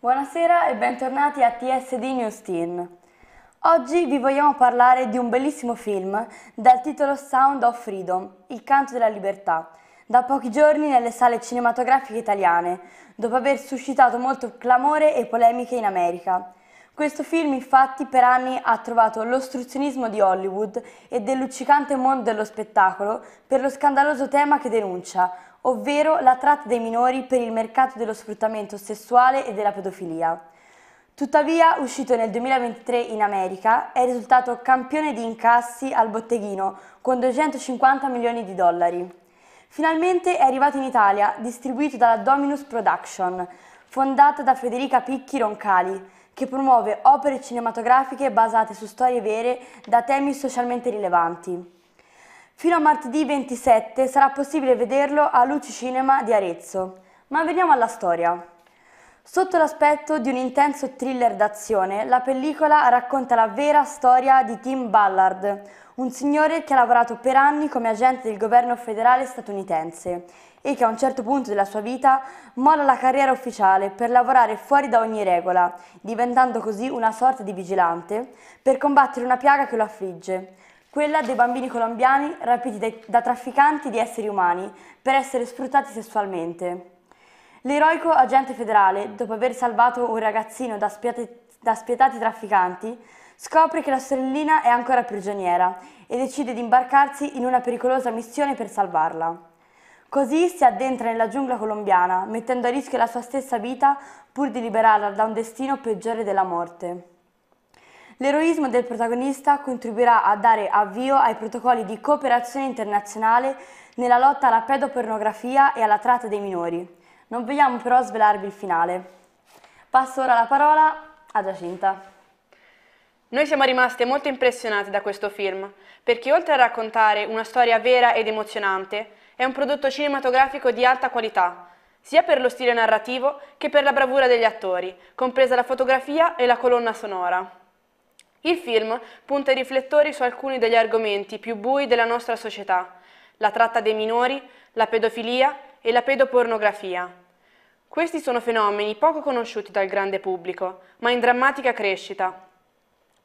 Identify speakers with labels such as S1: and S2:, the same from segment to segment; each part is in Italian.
S1: Buonasera e bentornati a TSD News Teen. Oggi vi vogliamo parlare di un bellissimo film dal titolo Sound of Freedom, Il canto della libertà, da pochi giorni nelle sale cinematografiche italiane, dopo aver suscitato molto clamore e polemiche in America. Questo film infatti per anni ha trovato l'ostruzionismo di Hollywood e del luccicante mondo dello spettacolo per lo scandaloso tema che denuncia, ovvero la tratta dei minori per il mercato dello sfruttamento sessuale e della pedofilia. Tuttavia, uscito nel 2023 in America, è risultato campione di incassi al botteghino con 250 milioni di dollari. Finalmente è arrivato in Italia, distribuito dalla Dominus Production, fondata da Federica Picchi Roncali, che promuove opere cinematografiche basate su storie vere da temi socialmente rilevanti. Fino a martedì 27 sarà possibile vederlo a Luci Cinema di Arezzo. Ma veniamo alla storia. Sotto l'aspetto di un intenso thriller d'azione, la pellicola racconta la vera storia di Tim Ballard, un signore che ha lavorato per anni come agente del governo federale statunitense e che a un certo punto della sua vita molla la carriera ufficiale per lavorare fuori da ogni regola, diventando così una sorta di vigilante per combattere una piaga che lo affligge, quella dei bambini colombiani rapiti da trafficanti di esseri umani per essere sfruttati sessualmente. L'eroico agente federale, dopo aver salvato un ragazzino da, spiate, da spietati trafficanti, scopre che la sorellina è ancora prigioniera e decide di imbarcarsi in una pericolosa missione per salvarla. Così si addentra nella giungla colombiana, mettendo a rischio la sua stessa vita pur di liberarla da un destino peggiore della morte. L'eroismo del protagonista contribuirà a dare avvio ai protocolli di cooperazione internazionale nella lotta alla pedopornografia e alla tratta dei minori. Non vogliamo però svelarvi il finale. Passo ora la parola a Giacinta. Noi siamo rimaste molto impressionate da questo film,
S2: perché oltre a raccontare una storia vera ed emozionante, è un prodotto cinematografico di alta qualità, sia per lo stile narrativo che per la bravura degli attori, compresa la fotografia e la colonna sonora. Il film punta i riflettori su alcuni degli argomenti più bui della nostra società, la tratta dei minori, la pedofilia e la pedopornografia. Questi sono fenomeni poco conosciuti dal grande pubblico, ma in drammatica crescita,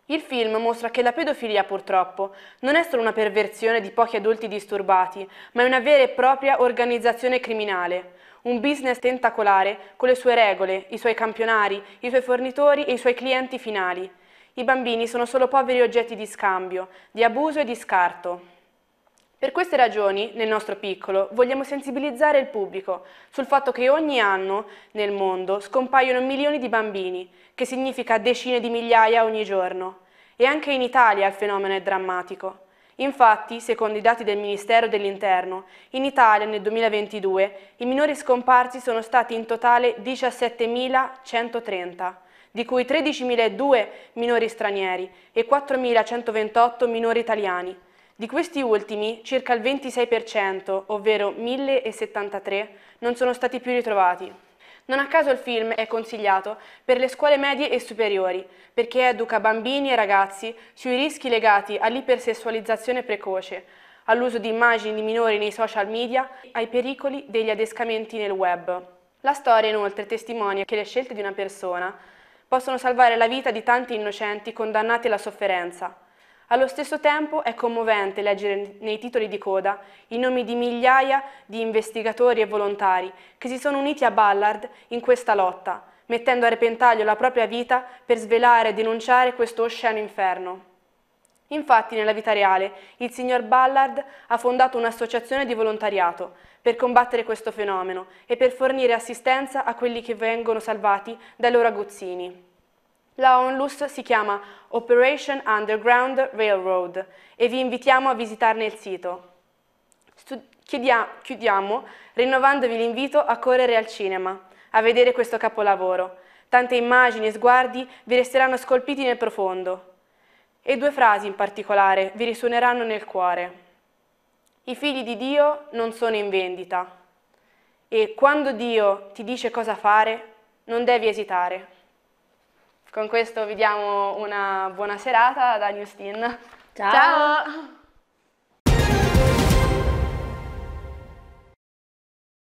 S2: il film mostra che la pedofilia purtroppo non è solo una perversione di pochi adulti disturbati, ma è una vera e propria organizzazione criminale, un business tentacolare con le sue regole, i suoi campionari, i suoi fornitori e i suoi clienti finali. I bambini sono solo poveri oggetti di scambio, di abuso e di scarto. Per queste ragioni, nel nostro piccolo, vogliamo sensibilizzare il pubblico sul fatto che ogni anno nel mondo scompaiono milioni di bambini, che significa decine di migliaia ogni giorno. E anche in Italia il fenomeno è drammatico. Infatti, secondo i dati del Ministero dell'Interno, in Italia nel 2022 i minori scomparsi sono stati in totale 17.130, di cui 13.002 minori stranieri e 4.128 minori italiani. Di questi ultimi, circa il 26%, ovvero 1073, non sono stati più ritrovati. Non a caso il film è consigliato per le scuole medie e superiori, perché educa bambini e ragazzi sui rischi legati all'ipersessualizzazione precoce, all'uso di immagini di minori nei social media, ai pericoli degli adescamenti nel web. La storia inoltre testimonia che le scelte di una persona possono salvare la vita di tanti innocenti condannati alla sofferenza, allo stesso tempo è commovente leggere nei titoli di coda i nomi di migliaia di investigatori e volontari che si sono uniti a Ballard in questa lotta, mettendo a repentaglio la propria vita per svelare e denunciare questo osceno inferno. Infatti nella vita reale il signor Ballard ha fondato un'associazione di volontariato per combattere questo fenomeno e per fornire assistenza a quelli che vengono salvati dai loro aguzzini. La Onlus si chiama Operation Underground Railroad e vi invitiamo a visitarne il sito. Chiudia chiudiamo rinnovandovi l'invito a correre al cinema, a vedere questo capolavoro. Tante immagini e sguardi vi resteranno scolpiti nel profondo. E due frasi in particolare vi risuoneranno nel cuore. I figli di Dio non sono in vendita. E quando Dio ti dice cosa fare, non devi esitare. Con questo vi diamo una buona serata da Newstin. Ciao! Ciao.